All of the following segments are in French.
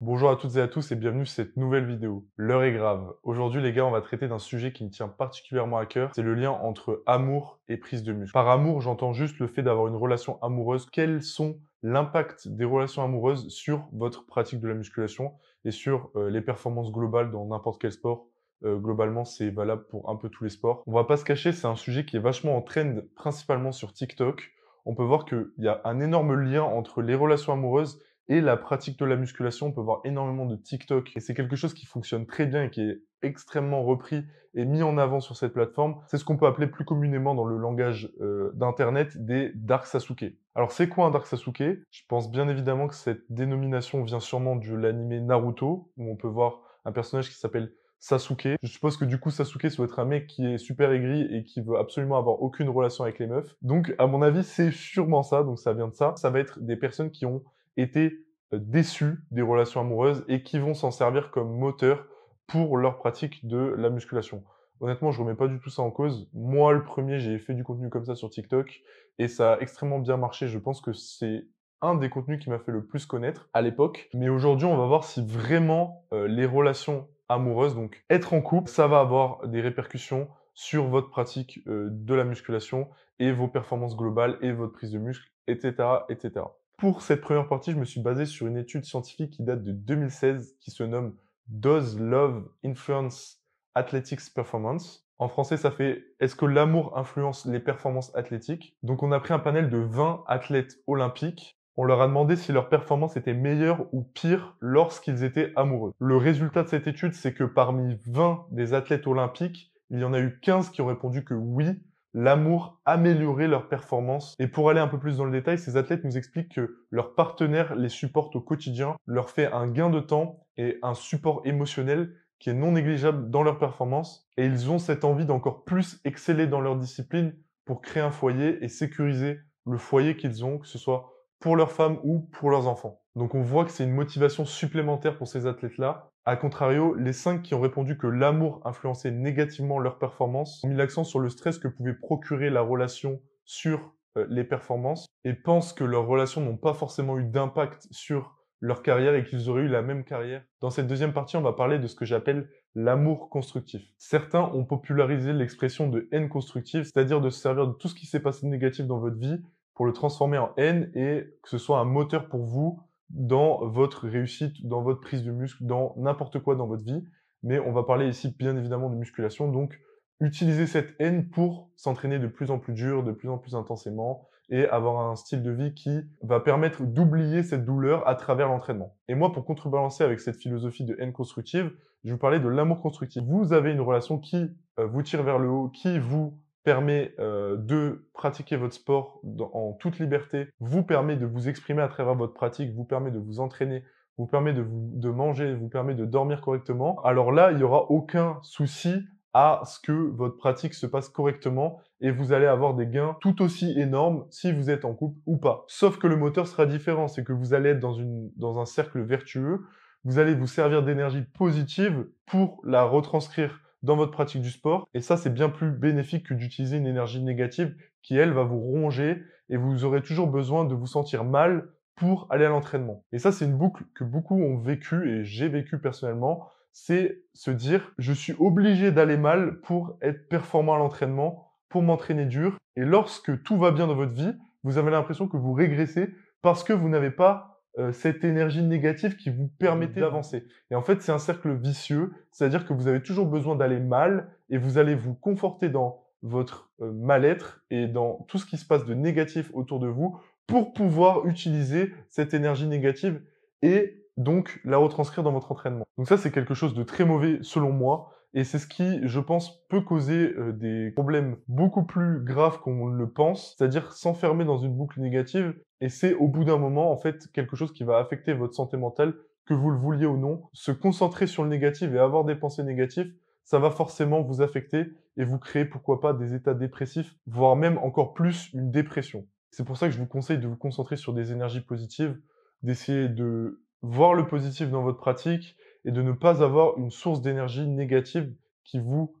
Bonjour à toutes et à tous et bienvenue sur cette nouvelle vidéo. L'heure est grave. Aujourd'hui les gars, on va traiter d'un sujet qui me tient particulièrement à cœur, c'est le lien entre amour et prise de muscle. Par amour, j'entends juste le fait d'avoir une relation amoureuse. Quels sont l'impact des relations amoureuses sur votre pratique de la musculation et sur euh, les performances globales dans n'importe quel sport euh, globalement, c'est valable pour un peu tous les sports. On va pas se cacher, c'est un sujet qui est vachement en trend, principalement sur TikTok. On peut voir qu'il y a un énorme lien entre les relations amoureuses et la pratique de la musculation, on peut voir énormément de TikTok. Et c'est quelque chose qui fonctionne très bien et qui est extrêmement repris et mis en avant sur cette plateforme. C'est ce qu'on peut appeler plus communément dans le langage euh, d'Internet des Dark Sasuke. Alors c'est quoi un Dark Sasuke Je pense bien évidemment que cette dénomination vient sûrement de l'anime Naruto, où on peut voir un personnage qui s'appelle Sasuke. Je suppose que du coup Sasuke doit être un mec qui est super aigri et qui veut absolument avoir aucune relation avec les meufs. Donc à mon avis c'est sûrement ça, donc ça vient de ça. Ça va être des personnes qui ont été déçus des relations amoureuses et qui vont s'en servir comme moteur pour leur pratique de la musculation. Honnêtement, je remets pas du tout ça en cause. Moi, le premier, j'ai fait du contenu comme ça sur TikTok et ça a extrêmement bien marché. Je pense que c'est un des contenus qui m'a fait le plus connaître à l'époque. Mais aujourd'hui, on va voir si vraiment euh, les relations amoureuses, donc être en couple, ça va avoir des répercussions sur votre pratique euh, de la musculation et vos performances globales et votre prise de muscle, etc., etc. Pour cette première partie, je me suis basé sur une étude scientifique qui date de 2016 qui se nomme Does Love Influence Athletics Performance En français, ça fait Est-ce que l'amour influence les performances athlétiques Donc on a pris un panel de 20 athlètes olympiques. On leur a demandé si leur performance était meilleure ou pire lorsqu'ils étaient amoureux. Le résultat de cette étude, c'est que parmi 20 des athlètes olympiques, il y en a eu 15 qui ont répondu que oui, l'amour améliorer leur performance. Et pour aller un peu plus dans le détail, ces athlètes nous expliquent que leur partenaire les supporte au quotidien, leur fait un gain de temps et un support émotionnel qui est non négligeable dans leur performance. Et ils ont cette envie d'encore plus exceller dans leur discipline pour créer un foyer et sécuriser le foyer qu'ils ont, que ce soit pour leurs femmes ou pour leurs enfants. Donc on voit que c'est une motivation supplémentaire pour ces athlètes-là. A contrario, les cinq qui ont répondu que l'amour influençait négativement leur performance ont mis l'accent sur le stress que pouvait procurer la relation sur euh, les performances et pensent que leurs relations n'ont pas forcément eu d'impact sur leur carrière et qu'ils auraient eu la même carrière. Dans cette deuxième partie, on va parler de ce que j'appelle l'amour constructif. Certains ont popularisé l'expression de haine constructive, c'est-à-dire de se servir de tout ce qui s'est passé de négatif dans votre vie pour le transformer en haine et que ce soit un moteur pour vous dans votre réussite, dans votre prise de muscle, dans n'importe quoi dans votre vie. Mais on va parler ici bien évidemment de musculation. Donc, utilisez cette haine pour s'entraîner de plus en plus dur, de plus en plus intensément et avoir un style de vie qui va permettre d'oublier cette douleur à travers l'entraînement. Et moi, pour contrebalancer avec cette philosophie de haine constructive, je vous parlais de l'amour constructif. Vous avez une relation qui euh, vous tire vers le haut, qui vous permet euh, de pratiquer votre sport en toute liberté, vous permet de vous exprimer à travers votre pratique, vous permet de vous entraîner, vous permet de, vous, de manger, vous permet de dormir correctement, alors là, il n'y aura aucun souci à ce que votre pratique se passe correctement et vous allez avoir des gains tout aussi énormes si vous êtes en couple ou pas. Sauf que le moteur sera différent, c'est que vous allez être dans, une, dans un cercle vertueux, vous allez vous servir d'énergie positive pour la retranscrire dans votre pratique du sport. Et ça, c'est bien plus bénéfique que d'utiliser une énergie négative qui, elle, va vous ronger et vous aurez toujours besoin de vous sentir mal pour aller à l'entraînement. Et ça, c'est une boucle que beaucoup ont vécu et j'ai vécu personnellement. C'est se dire, je suis obligé d'aller mal pour être performant à l'entraînement, pour m'entraîner dur. Et lorsque tout va bien dans votre vie, vous avez l'impression que vous régressez parce que vous n'avez pas euh, cette énergie négative qui vous permettait d'avancer. Et en fait, c'est un cercle vicieux, c'est-à-dire que vous avez toujours besoin d'aller mal et vous allez vous conforter dans votre euh, mal-être et dans tout ce qui se passe de négatif autour de vous pour pouvoir utiliser cette énergie négative et donc la retranscrire dans votre entraînement. Donc ça, c'est quelque chose de très mauvais selon moi. Et c'est ce qui, je pense, peut causer euh, des problèmes beaucoup plus graves qu'on le pense, c'est-à-dire s'enfermer dans une boucle négative. Et c'est au bout d'un moment, en fait, quelque chose qui va affecter votre santé mentale, que vous le vouliez ou non. Se concentrer sur le négatif et avoir des pensées négatives, ça va forcément vous affecter et vous créer, pourquoi pas, des états dépressifs, voire même encore plus une dépression. C'est pour ça que je vous conseille de vous concentrer sur des énergies positives, d'essayer de voir le positif dans votre pratique et de ne pas avoir une source d'énergie négative qui vous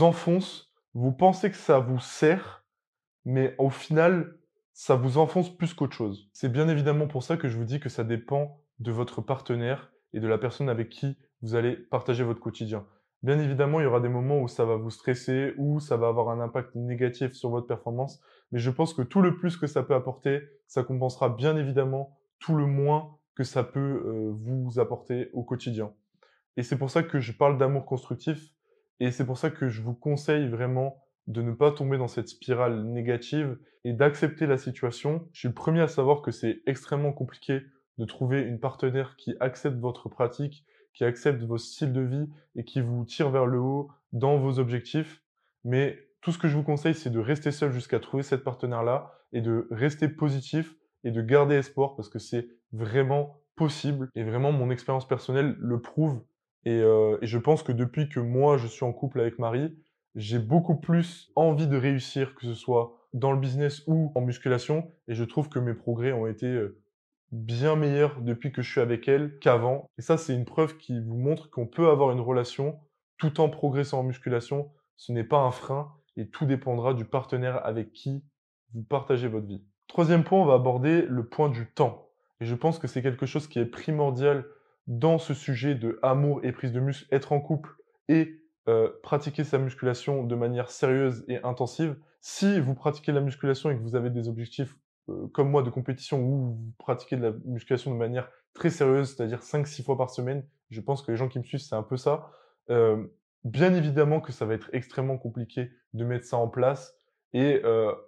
enfonce. Vous pensez que ça vous sert, mais au final, ça vous enfonce plus qu'autre chose. C'est bien évidemment pour ça que je vous dis que ça dépend de votre partenaire et de la personne avec qui vous allez partager votre quotidien. Bien évidemment, il y aura des moments où ça va vous stresser, où ça va avoir un impact négatif sur votre performance, mais je pense que tout le plus que ça peut apporter, ça compensera bien évidemment tout le moins que ça peut euh, vous apporter au quotidien. Et c'est pour ça que je parle d'amour constructif. Et c'est pour ça que je vous conseille vraiment de ne pas tomber dans cette spirale négative et d'accepter la situation. Je suis le premier à savoir que c'est extrêmement compliqué de trouver une partenaire qui accepte votre pratique, qui accepte vos styles de vie et qui vous tire vers le haut dans vos objectifs. Mais tout ce que je vous conseille, c'est de rester seul jusqu'à trouver cette partenaire-là et de rester positif et de garder espoir parce que c'est vraiment possible. Et vraiment, mon expérience personnelle le prouve. Euh, et, je pense que depuis que moi, je suis en couple avec Marie, j'ai beaucoup plus envie de réussir, que ce soit dans le business ou en musculation. Et je trouve que mes progrès ont été euh, bien meilleurs depuis que je suis avec elle qu'avant. Et ça, c'est une preuve qui vous montre qu'on peut avoir une relation tout en progressant en musculation. Ce n'est pas un frein et tout dépendra du partenaire avec qui vous partagez votre vie. Troisième point, on va aborder le point du temps. Et je pense que c'est quelque chose qui est primordial dans ce sujet de amour et prise de muscle, être en couple et euh, pratiquer sa musculation de manière sérieuse et intensive. Si vous pratiquez la musculation et que vous avez des objectifs euh, comme moi de compétition ou vous pratiquez de la musculation de manière très sérieuse, c'est-à-dire 5-6 fois par semaine, je pense que les gens qui me suivent, c'est un peu ça. Euh, bien évidemment que ça va être extrêmement compliqué de mettre ça en place et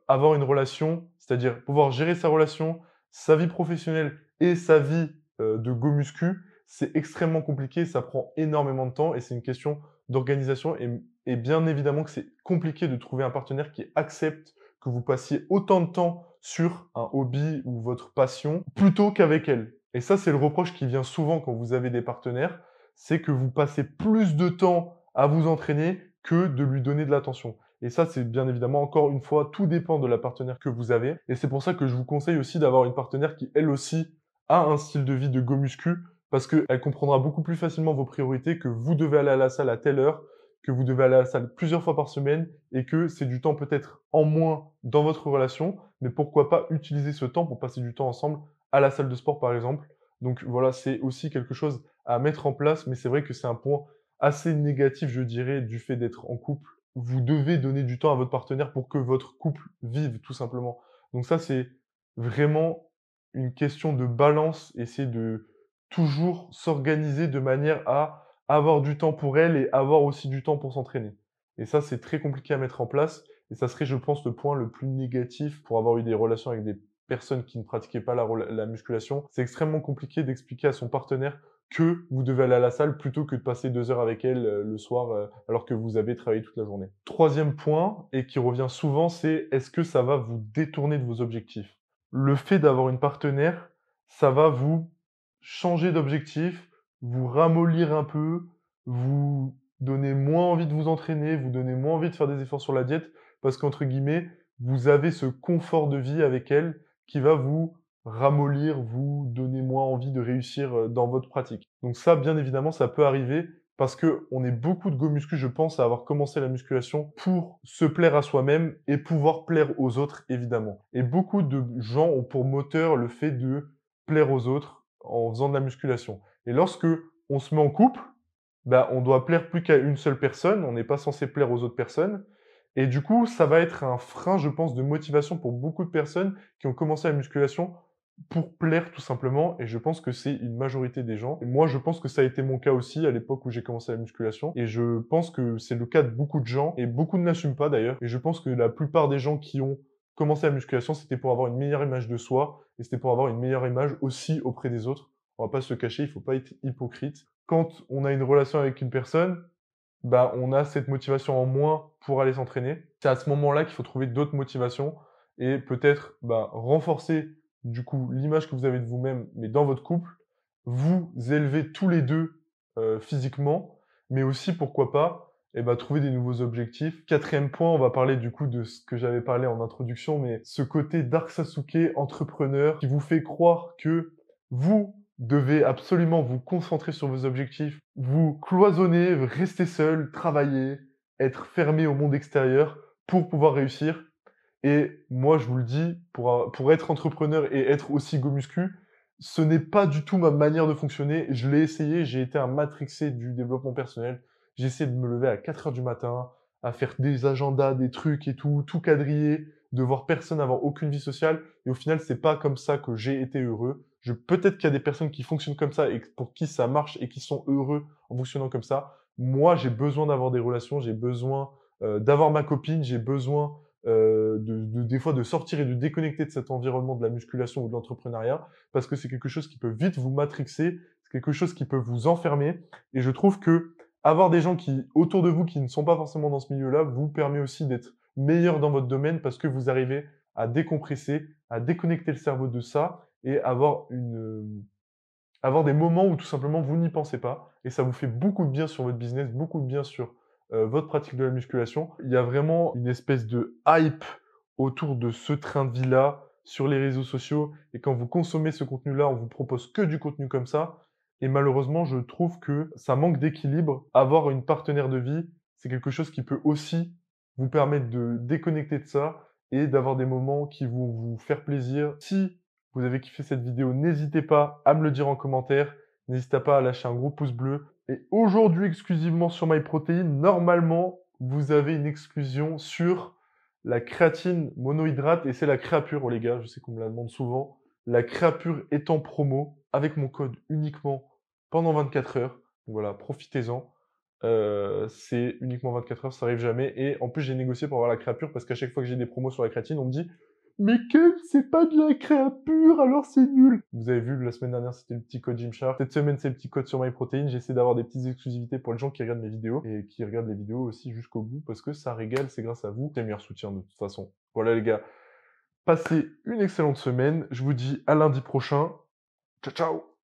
avoir une relation, c'est-à-dire pouvoir gérer sa relation, sa vie professionnelle et sa vie de go muscu c'est extrêmement compliqué, ça prend énormément de temps et c'est une question d'organisation. Et, bien évidemment que c'est compliqué de trouver un partenaire qui accepte que vous passiez autant de temps sur un hobby ou votre passion plutôt qu'avec elle. Et ça, c'est le reproche qui vient souvent quand vous avez des partenaires, c'est que vous passez plus de temps à vous entraîner que de lui donner de l'attention. Et ça, c'est bien évidemment, encore une fois, tout dépend de la partenaire que vous avez. Et c'est pour ça que je vous conseille aussi d'avoir une partenaire qui, elle aussi, a un style de vie de gomuscu parce qu'elle comprendra beaucoup plus facilement vos priorités que vous devez aller à la salle à telle heure, que vous devez aller à la salle plusieurs fois par semaine et que c'est du temps peut-être en moins dans votre relation, mais pourquoi pas utiliser ce temps pour passer du temps ensemble à la salle de sport par exemple. Donc voilà, c'est aussi quelque chose à mettre en place, mais c'est vrai que c'est un point assez négatif, je dirais, du fait d'être en couple. Vous devez donner du temps à votre partenaire pour que votre couple vive tout simplement. Donc ça, c'est vraiment une question de balance, essayer de toujours s'organiser de manière à avoir du temps pour elle et avoir aussi du temps pour s'entraîner. Et ça, c'est très compliqué à mettre en place. Et ça serait, je pense, le point le plus négatif pour avoir eu des relations avec des personnes qui ne pratiquaient pas la, musculation. C'est extrêmement compliqué d'expliquer à son partenaire que vous devez aller à la salle plutôt que de passer deux heures avec elle euh, le soir euh, alors que vous avez travaillé toute la journée. Troisième point, et qui revient souvent, c'est est-ce que ça va vous détourner de vos objectifs Le fait d'avoir une partenaire, ça va vous changer d'objectif, vous ramollir un peu, vous donner moins envie de vous entraîner, vous donner moins envie de faire des efforts sur la diète, parce qu'entre guillemets, vous avez ce confort de vie avec elle qui va vous ramollir, vous donner moins envie de réussir euh, dans votre pratique. Donc ça, bien évidemment, ça peut arriver parce qu'on on est beaucoup de go je pense, à avoir commencé la musculation pour se plaire à soi-même et pouvoir plaire aux autres, évidemment. Et beaucoup de gens ont pour moteur le fait de plaire aux autres, en faisant de la musculation. Et lorsque on se met en couple, bah, on doit plaire plus qu'à une seule personne, on n'est pas censé plaire aux autres personnes. Et du coup, ça va être un frein, je pense, de motivation pour beaucoup de personnes qui ont commencé la musculation pour plaire tout simplement et je pense que c'est une majorité des gens. Et moi je pense que ça a été mon cas aussi à l'époque où j'ai commencé la musculation et je pense que c'est le cas de beaucoup de gens et beaucoup ne l'assument pas d'ailleurs et je pense que la plupart des gens qui ont commencer la musculation, c'était pour avoir une meilleure image de soi et c'était pour avoir une meilleure image aussi auprès des autres. On va pas se cacher, il faut pas être hypocrite. Quand on a une relation avec une personne, bah on a cette motivation en moins pour aller s'entraîner. C'est à ce moment-là qu'il faut trouver d'autres motivations et peut-être bah, renforcer du coup l'image que vous avez de vous-même, mais dans votre couple, vous élevez tous les deux euh, physiquement, mais aussi pourquoi pas et bah, trouver des nouveaux objectifs. Quatrième point, on va parler du coup de ce que j'avais parlé en introduction, mais ce côté Dark Sasuke, entrepreneur, qui vous fait croire que vous devez absolument vous concentrer sur vos objectifs, vous cloisonner, rester seul, travailler, être fermé au monde extérieur pour pouvoir réussir. Et moi, je vous le dis, pour, pour être entrepreneur et être aussi gomuscu, ce n'est pas du tout ma manière de fonctionner. Je l'ai essayé, j'ai été un matrixé du développement personnel j'essaie de me lever à 4 heures du matin, à faire des agendas, des trucs et tout, tout quadriller, de voir personne, avoir aucune vie sociale. Et au final, c'est pas comme ça que j'ai été heureux. Je, peut-être qu'il y a des personnes qui fonctionnent comme ça et pour qui ça marche et qui sont heureux en fonctionnant comme ça. Moi, j'ai besoin d'avoir des relations, j'ai besoin euh, d'avoir ma copine, j'ai besoin euh, de, de, des fois de sortir et de déconnecter de cet environnement de la musculation ou de l'entrepreneuriat parce que c'est quelque chose qui peut vite vous matrixer, c'est quelque chose qui peut vous enfermer. Et je trouve que avoir des gens qui autour de vous qui ne sont pas forcément dans ce milieu-là vous permet aussi d'être meilleur dans votre domaine parce que vous arrivez à décompresser, à déconnecter le cerveau de ça et avoir une euh, avoir des moments où tout simplement vous n'y pensez pas et ça vous fait beaucoup de bien sur votre business, beaucoup de bien sur euh, votre pratique de la musculation. Il y a vraiment une espèce de hype autour de ce train de vie là sur les réseaux sociaux et quand vous consommez ce contenu là, on vous propose que du contenu comme ça, et malheureusement, je trouve que ça manque d'équilibre. Avoir une partenaire de vie, c'est quelque chose qui peut aussi vous permettre de déconnecter de ça et d'avoir des moments qui vont vous faire plaisir. Si vous avez kiffé cette vidéo, n'hésitez pas à me le dire en commentaire. N'hésitez pas à lâcher un gros pouce bleu. Et aujourd'hui, exclusivement sur MyProtein, normalement, vous avez une exclusion sur la créatine monohydrate et c'est la créapure, les gars, je sais qu'on me la demande souvent. La créapure est en promo avec mon code uniquement pendant 24 heures. voilà, profitez-en. Euh, c'est uniquement 24 heures, ça arrive jamais. Et en plus, j'ai négocié pour avoir la créature parce qu'à chaque fois que j'ai des promos sur la créatine, on me dit Mais que c'est pas de la créature, alors c'est nul. Vous avez vu, la semaine dernière, c'était le petit code Gymshark. Cette semaine, c'est le petit code sur MyProtein. J'essaie d'avoir des petites exclusivités pour les gens qui regardent mes vidéos et qui regardent les vidéos aussi jusqu'au bout parce que ça régale, c'est grâce à vous. C'est le meilleur soutien de toute façon. Voilà, les gars. Passez une excellente semaine. Je vous dis à lundi prochain. Ciao, ciao